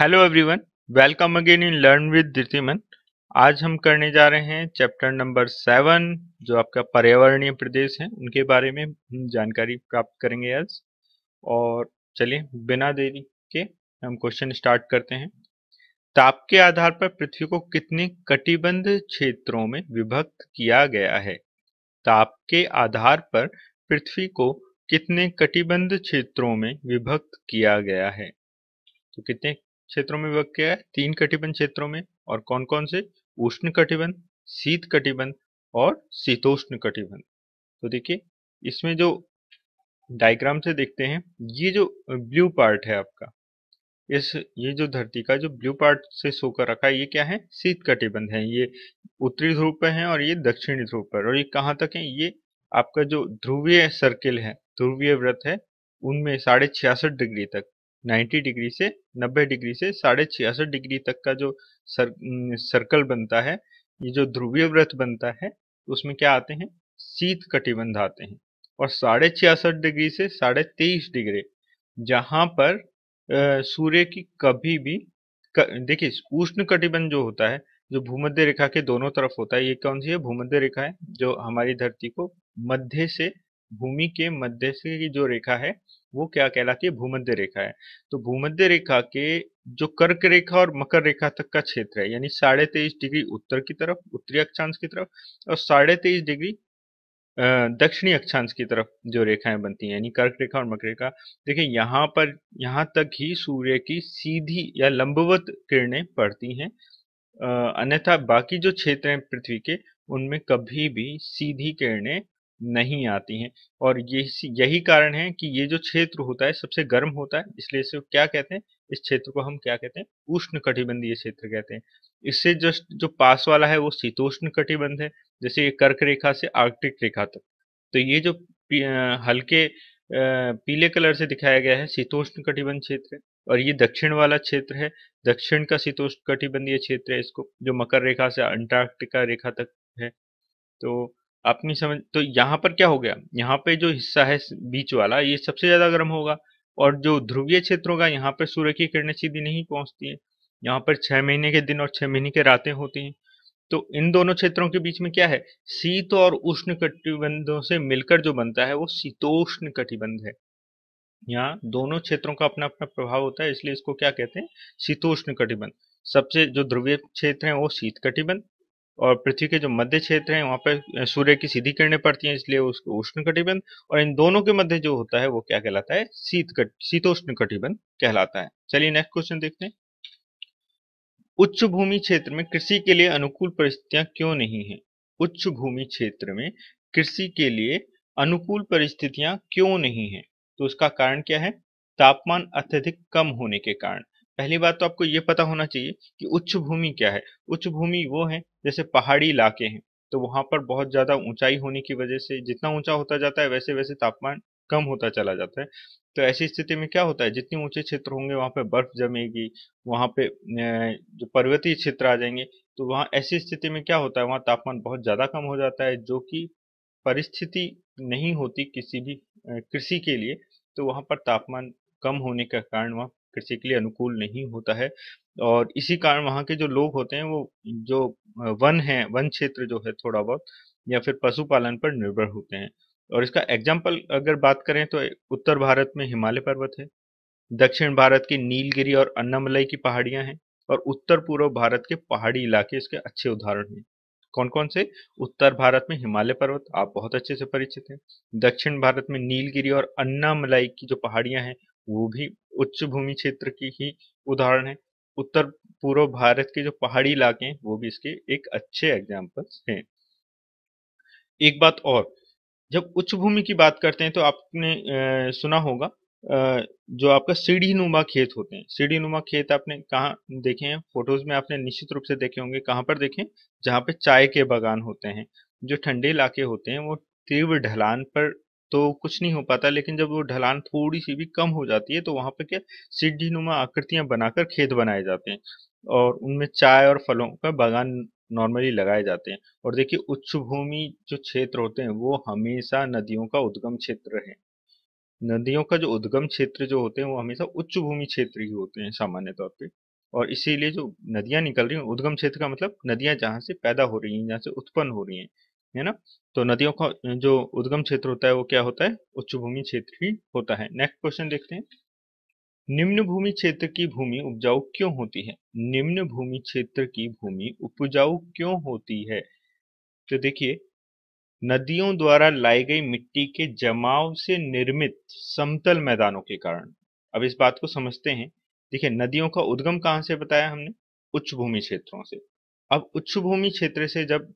hello everyone welcome again in learn with Ditiman आज हम करने जा रहे हैं चैप्टर नंबर सेवन जो आपका पर्यावरणीय प्रदेश है उनके बारे में हम जानकारी प्राप्त करेंगे आज और चलिए बिना देरी के हम क्वेश्चन स्टार्ट करते हैं ताप के आधार पर पृथ्वी को कितने कटिबंध क्षेत्रों में विभक्त किया गया है ताप के आधार पर पृथ्वी को कितने कटिबंध क्षेत्रों में विभक्त किया गया है तो कितने क्षेत्रों में विभक्त किया है तीन कटिबंध क्षेत्रों में और कौन कौन से उष्ण कटिबंध शीत कटिबंध और शीतोष्ण कटिबंध तो देखिए इसमें जो डायग्राम से देखते हैं ये जो ब्लू पार्ट है आपका इस ये जो धरती का जो ब्लू पार्ट से सोकर रखा है ये क्या है शीत कटिबंध है ये उत्तरी ध्रुव पर है और ये दक्षिणी ध्रुव पर और ये कहाँ तक है ये आपका जो ध्रुवीय सर्किल है ध्रुवीय व्रत है उनमें साढ़े छियासठ डिग्री तक 90 डिग्री से 90 डिग्री से साढ़े छियासठ डिग्री तक का जो सर, सर्कल बनता है ये जो ध्रुवीय व्रत बनता है उसमें क्या आते हैं शीत कटिबंध आते हैं और साढ़े छियासठ डिग्री से साढ़े तेईस डिग्री जहां पर सूर्य की कभी भी देखिए उष्ण कटिबंध जो होता है जो भूमध्य रेखा के दोनों तरफ होता है ये कौन सी है भूमध्य रेखा है जो हमारी धरती को मध्य से भूमि के मध्य से की जो रेखा है वो क्या कहलाती है भूमध्य रेखा है तो भूमध्य रेखा के जो कर्क रेखा और मकर रेखा तक का क्षेत्र है यानी साढ़े तेईस डिग्री उत्तर की तरफ उत्तरी अक्षांश की तरफ और साढ़े तेईस डिग्री दक्षिणी अक्षांश की तरफ जो रेखाएं बनती हैं यानी कर्क रेखा और मकर रेखा देखिए यहाँ पर यहाँ तक ही सूर्य की सीधी या लंबवत किरणें पड़ती हैं अन्यथा बाकी जो क्षेत्र हैं पृथ्वी के उनमें कभी भी सीधी किरणें नहीं आती हैं और ये यही कारण है कि ये जो क्षेत्र होता है सबसे गर्म होता है इसलिए इसे क्या कहते हैं इस क्षेत्र को हम क्या कहते हैं उष्ण कटिबंधीय क्षेत्र कहते हैं इससे जस्ट जो पास वाला है वो शीतोष्ण कटिबंध है जैसे ये कर्क रेखा से आर्कटिक रेखा तक तो ये जो हल्के पीले कलर से दिखाया गया है शीतोष्ण कटिबंध क्षेत्र और ये दक्षिण वाला क्षेत्र है दक्षिण का शीतोष्ण कटिबंधीय क्षेत्र है इसको जो मकर रेखा से अंटार्कटिका रेखा तक है तो अपनी समझ तो यहाँ पर क्या हो गया यहाँ पे जो हिस्सा है बीच वाला ये सबसे ज्यादा गर्म होगा और जो ध्रुवीय क्षेत्रों का यहाँ पर सूर्य की किरणें सीधी नहीं पहुंचती है यहाँ पर छह महीने के दिन और छह महीने के रातें होती हैं तो इन दोनों क्षेत्रों के बीच में क्या है शीत और उष्ण कटिबंधों से मिलकर जो बनता है वो शीतोष्ण कटिबंध है यहाँ दोनों क्षेत्रों का अपना अपना प्रभाव होता है इसलिए इसको क्या कहते हैं शीतोष्ण कटिबंध सबसे जो ध्रुवीय क्षेत्र है वो शीत कटिबंध और पृथ्वी के जो मध्य क्षेत्र है वहां पर सूर्य की सीधी किरणें पड़ती हैं इसलिए उसको उष्ण कटिबंध और इन दोनों के मध्य जो होता है वो क्या कहलाता है शीत कट शीतोष्ण कटिबंध कहलाता है चलिए नेक्स्ट क्वेश्चन देखते हैं उच्च भूमि क्षेत्र में कृषि के लिए अनुकूल परिस्थितियां क्यों नहीं है उच्च भूमि क्षेत्र में कृषि के लिए अनुकूल परिस्थितियां क्यों नहीं है तो उसका कारण क्या है तापमान अत्यधिक कम होने के कारण पहली बात तो आपको ये पता होना चाहिए कि उच्च भूमि क्या है उच्च भूमि वो है जैसे पहाड़ी इलाके हैं तो वहाँ पर बहुत ज़्यादा ऊंचाई होने की वजह से जितना ऊंचा होता जाता है वैसे वैसे तापमान कम होता चला जाता है तो ऐसी स्थिति में क्या होता है जितने ऊंचे क्षेत्र होंगे वहाँ पे बर्फ जमेगी वहाँ पे जो पर्वतीय क्षेत्र आ जाएंगे तो वहाँ ऐसी स्थिति में क्या होता है वहाँ तापमान बहुत ज़्यादा कम हो जाता है जो कि परिस्थिति नहीं होती किसी भी कृषि के लिए तो वहाँ पर तापमान कम होने के कारण वहाँ कृषि के लिए अनुकूल नहीं होता है और इसी कारण वहाँ के जो लोग होते हैं वो जो वन है वन क्षेत्र जो है थोड़ा बहुत या फिर पशुपालन पर निर्भर होते हैं और इसका एग्जाम्पल अगर बात करें तो उत्तर भारत में हिमालय पर्वत है दक्षिण भारत की नीलगिरी और अन्नामलई की पहाड़ियां हैं और उत्तर पूर्व भारत के पहाड़ी इलाके इसके अच्छे उदाहरण हैं कौन कौन से उत्तर भारत में हिमालय पर्वत आप बहुत अच्छे से परिचित हैं दक्षिण भारत में नीलगिरी और अन्नामलाई की जो पहाड़ियां हैं वो भी उच्च भूमि क्षेत्र की ही उदाहरण है उत्तर पूर्व भारत के जो पहाड़ी इलाके हैं वो भी इसके एक अच्छे एग्जाम्पल्स हैं एक बात और जब उच्च भूमि की बात करते हैं तो आपने सुना होगा ए, जो आपका सीढ़ी नुमा खेत होते हैं सीढ़ी नुमा खेत आपने कहा देखे हैं फोटोज में आपने निश्चित रूप से देखे होंगे कहाँ पर देखें जहाँ पे चाय के बागान होते हैं जो ठंडे इलाके होते हैं वो तीव्र ढलान पर तो कुछ नहीं हो पाता लेकिन जब वो ढलान थोड़ी सी भी कम हो जाती है तो वहाँ पे क्या सीढ़ी नुमा आकृतियाँ बनाकर खेत बनाए जाते हैं और उनमें चाय और फलों का बागान नॉर्मली लगाए जाते हैं और देखिए उच्च भूमि जो क्षेत्र होते हैं वो हमेशा नदियों का उद्गम क्षेत्र है नदियों का जो उद्गम क्षेत्र जो होते हैं वो हमेशा उच्च भूमि क्षेत्र ही होते हैं सामान्य तौर पर और इसीलिए जो नदियां निकल रही हैं उद्गम क्षेत्र का मतलब नदियां जहाँ से पैदा हो रही हैं जहाँ से उत्पन्न हो रही हैं है ना तो नदियों का जो उद्गम क्षेत्र होता है वो क्या होता है उच्च भूमि क्षेत्र ही होता है नेक्स्ट क्वेश्चन देखते हैं निम्न भूमि क्षेत्र की भूमि उपजाऊ क्यों होती है निम्न भूमि क्षेत्र की भूमि उपजाऊ क्यों होती है तो देखिए नदियों द्वारा लाई गई मिट्टी के जमाव से निर्मित समतल मैदानों के कारण अब इस बात को समझते हैं देखिए नदियों का उद्गम कहाँ से बताया हमने उच्च भूमि क्षेत्रों से अब उच्च भूमि क्षेत्र से जब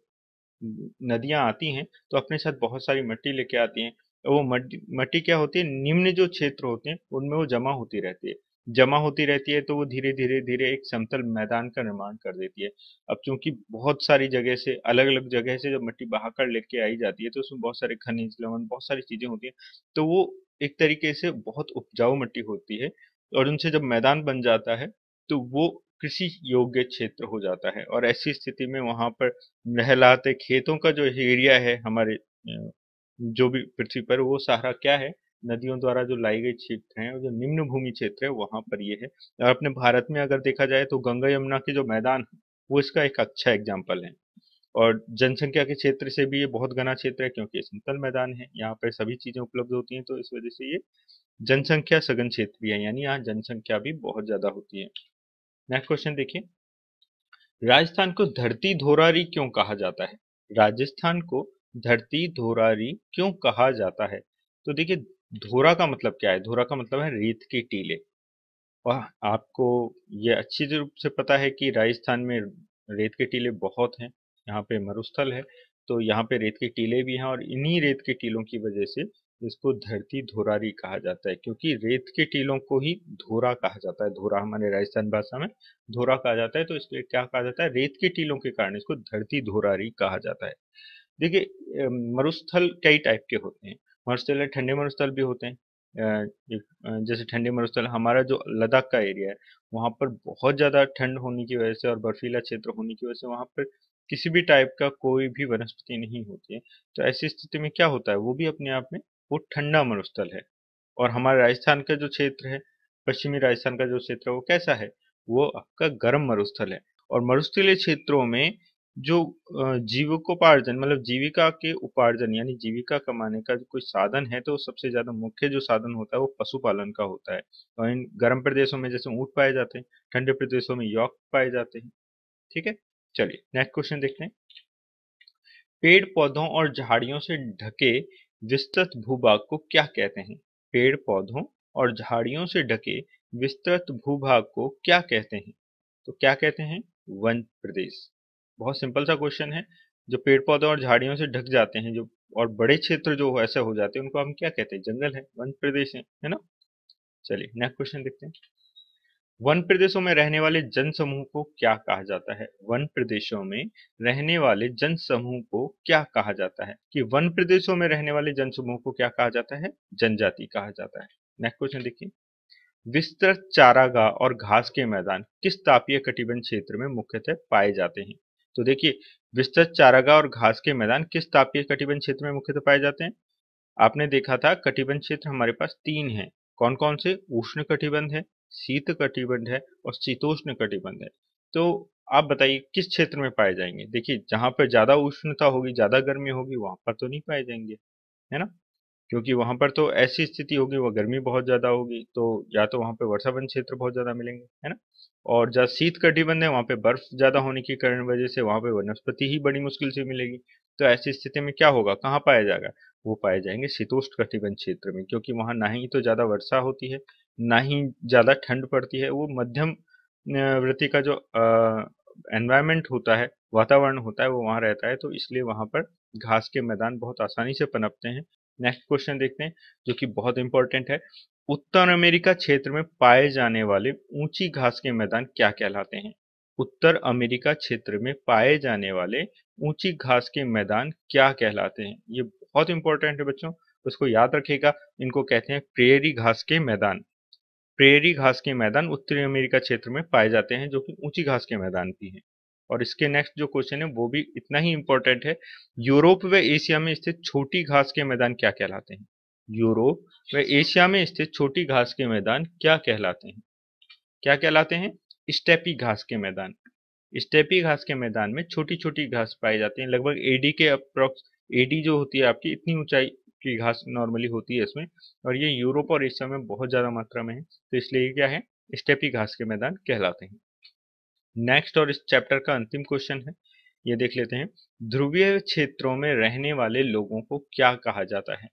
नदियां आती हैं तो अपने साथ बहुत सारी मिट्टी लेके आती हैं वो मट्टी मट्टी क्या होती है निम्न जो क्षेत्र होते हैं उनमें वो जमा होती रहती है जमा होती रहती है तो वो धीरे धीरे धीरे एक समतल मैदान का निर्माण कर देती है अब चूंकि बहुत सारी जगह से अलग अलग जगह से जब मिट्टी बहाकर लेके आई जाती है तो उसमें बहुत सारे खनिज लवण बहुत सारी चीजें होती हैं तो वो एक तरीके से बहुत उपजाऊ मिट्टी होती है और उनसे जब मैदान बन जाता है तो वो कृषि योग्य क्षेत्र हो जाता है और ऐसी स्थिति में वहां पर लहलाते खेतों का जो एरिया है हमारे जो भी पृथ्वी पर वो सारा क्या है नदियों द्वारा जो लाई गई क्षेत्र है जो निम्न भूमि क्षेत्र है वहां पर ये है और अपने भारत में अगर देखा जाए तो गंगा यमुना के जो मैदान है वो इसका एक अच्छा एग्जाम्पल है और जनसंख्या के क्षेत्र से भी ये बहुत घना क्षेत्र है क्योंकि समतल मैदान है यहाँ पर सभी चीजें उपलब्ध होती हैं तो इस वजह से ये जनसंख्या सघन क्षेत्र भी है यानी यहाँ जनसंख्या भी बहुत ज्यादा होती है नेक्स्ट क्वेश्चन देखिए राजस्थान को धरती धोरारी क्यों कहा जाता है राजस्थान को धरती धोरारी क्यों कहा जाता है तो देखिए धोरा का मतलब क्या है धोरा का मतलब है रेत के टीले और आपको ये अच्छी रूप से पता है कि राजस्थान में रेत के टीले बहुत हैं यहाँ पे मरुस्थल है तो यहाँ पे रेत के टीले भी हैं और इन्हीं रेत के टीलों की वजह से जिसको धरती धोरारी कहा जाता है क्योंकि रेत के टीलों को ही धोरा कहा जाता है धोरा हमारे राजस्थान भाषा में धोरा कहा जाता है तो इसलिए क्या कहा जाता है रेत के टीलों के कारण इसको धरती धोरारी कहा जाता है देखिए मरुस्थल कई टाइप के होते हैं मरुस्थल ठंडे मरुस्थल भी होते हैं जैसे ठंडे मरुस्थल हमारा जो लद्दाख का एरिया है वहाँ पर बहुत ज़्यादा ठंड होने की वजह से और बर्फीला क्षेत्र होने की वजह से वहां पर किसी भी टाइप का कोई भी वनस्पति नहीं होती है तो ऐसी स्थिति में क्या होता है वो भी अपने आप में वो ठंडा मरुस्थल है और हमारे राजस्थान का जो क्षेत्र है पश्चिमी राजस्थान का जो क्षेत्र है वो कैसा है वो आपका गर्म मरुस्थल है और मरुस्थलीय क्षेत्रों में जो जीविकोपार्जन मतलब जीविका के उपार्जन यानी जीविका कमाने का कोई साधन है तो सबसे ज्यादा मुख्य जो साधन होता है वो पशुपालन का होता है और इन गर्म प्रदेशों में जैसे ऊंट पाए जाते हैं ठंडे प्रदेशों में यौक पाए जाते हैं ठीक है चलिए नेक्स्ट क्वेश्चन देखते हैं पेड़ पौधों और झाड़ियों से ढके विस्तृत भूभाग को क्या कहते हैं पेड़ पौधों और झाड़ियों से ढके विस्तृत भूभाग को क्या कहते हैं तो क्या कहते हैं वन प्रदेश बहुत सिंपल सा क्वेश्चन है जो पेड़ पौधों और झाड़ियों से ढक जाते हैं जो और बड़े क्षेत्र जो ऐसे हो जाते हैं उनको हम क्या कहते हैं जंगल है वन प्रदेश है है ना चलिए नेक्स्ट क्वेश्चन देखते हैं वन प्रदेशों में रहने वाले जन समूह को क्या कहा जाता है वन प्रदेशों में रहने वाले जन समूह को क्या कहा जाता है कि वन प्रदेशों में रहने वाले जन समूह को क्या कहा जाता है जनजाति कहा जाता है नेक्स्ट क्वेश्चन देखिए विस्तृत चारागाह और घास के मैदान किस तापीय कटिबंध क्षेत्र में मुख्यतः पाए जाते हैं तो देखिए विस्तृत चारागाह और घास के मैदान किस तापीय कटिबंध क्षेत्र में मुख्यतः पाए जाते हैं आपने देखा था कटिबंध क्षेत्र हमारे पास तीन है कौन कौन से उष्ण कटिबंध है शीत कटिबंध है और शीतोष्ण कटिबंध है तो आप बताइए किस क्षेत्र में पाए जाएंगे देखिए जहां पर ज़्यादा उष्णता होगी ज़्यादा गर्मी होगी वहां पर तो नहीं पाए जाएंगे है ना क्योंकि वहां पर तो ऐसी स्थिति होगी वह गर्मी बहुत ज़्यादा होगी तो या तो वहां पर वर्षावन क्षेत्र बहुत ज़्यादा मिलेंगे है ना और जहाँ शीत कटिबंध है वहां पर बर्फ ज़्यादा होने के कारण वजह से वहां पर वनस्पति ही बड़ी मुश्किल से मिलेगी तो ऐसी स्थिति में क्या होगा कहाँ पाया जाएगा वो पाए जाएंगे शीतोष्ण कटिबंध क्षेत्र में क्योंकि वहां ना ही तो ज़्यादा वर्षा होती है ना ही ज़्यादा ठंड पड़ती है वो मध्यम वृत्ति का जो एनवायरमेंट होता है वातावरण होता है वो वहाँ रहता है तो इसलिए वहाँ पर घास के मैदान बहुत आसानी से पनपते हैं नेक्स्ट क्वेश्चन देखते हैं जो कि बहुत इंपॉर्टेंट है उत्तर अमेरिका क्षेत्र में पाए जाने वाले ऊंची घास के मैदान क्या कहलाते हैं उत्तर अमेरिका क्षेत्र में पाए जाने वाले ऊंची घास के मैदान क्या कहलाते हैं ये बहुत इंपॉर्टेंट है बच्चों उसको याद रखेगा इनको कहते हैं प्रेरी घास के मैदान प्रेरी घास के मैदान उत्तरी अमेरिका क्षेत्र में पाए जाते हैं जो कि ऊंची घास के मैदान भी हैं और इसके नेक्स्ट जो क्वेश्चन है वो भी इतना ही इंपॉर्टेंट है यूरोप व एशिया में स्थित छोटी घास के मैदान क्या कहलाते हैं यूरोप व एशिया में स्थित छोटी घास के मैदान क्या कहलाते हैं क्या कहलाते हैं स्टेपी घास के मैदान स्टेपी घास के मैदान में छोटी छोटी घास पाई जाती है लगभग एडी के अप्रोक्स एडी जो होती है आपकी इतनी ऊंचाई की घास नॉर्मली होती है इसमें और ये यूरोप और एशिया में बहुत ज़्यादा मात्रा में है तो इसलिए क्या है स्टेपी घास के मैदान कहलाते हैं नेक्स्ट और इस चैप्टर का अंतिम क्वेश्चन है ये देख लेते हैं ध्रुवीय क्षेत्रों में रहने वाले लोगों को क्या कहा जाता है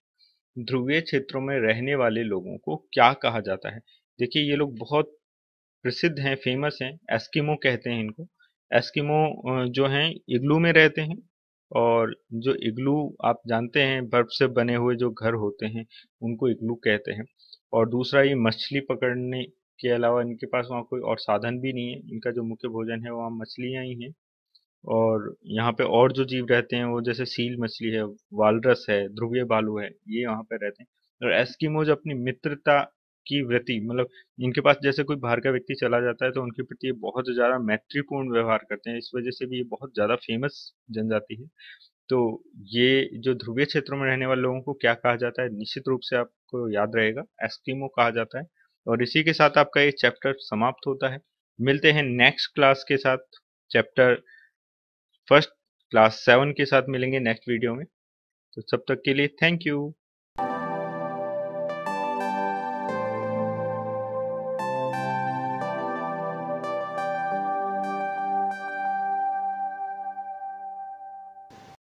ध्रुवीय क्षेत्रों में रहने वाले लोगों को क्या कहा जाता है देखिए ये लोग बहुत प्रसिद्ध हैं फेमस हैं एस्किमो कहते हैं इनको एस्किमो जो हैं इग्लू में रहते हैं और जो इग्लू आप जानते हैं बर्फ से बने हुए जो घर होते हैं उनको इग्लू कहते हैं और दूसरा ये मछली पकड़ने के अलावा इनके पास वहाँ कोई और साधन भी नहीं है इनका जो मुख्य भोजन है वहाँ मछलियाँ ही हैं और यहाँ पे और जो जीव रहते हैं वो जैसे सील मछली है वालरस है ध्रुवीय भालू है ये यहाँ पे रहते हैं और एस्किमोज अपनी मित्रता की व्यति मतलब इनके पास जैसे कोई बाहर का व्यक्ति चला जाता है तो उनके प्रति ये बहुत ज़्यादा मैत्रीपूर्ण व्यवहार करते हैं इस वजह से भी ये बहुत ज़्यादा फेमस जनजाति है तो ये जो ध्रुवीय क्षेत्रों में रहने वाले लोगों को क्या कहा जाता है निश्चित रूप से आपको याद रहेगा एस्किमो कहा जाता है और इसी के साथ आपका ये चैप्टर समाप्त होता है मिलते हैं नेक्स्ट क्लास के साथ चैप्टर फर्स्ट क्लास सेवन के साथ मिलेंगे नेक्स्ट वीडियो में तो सब तक के लिए थैंक यू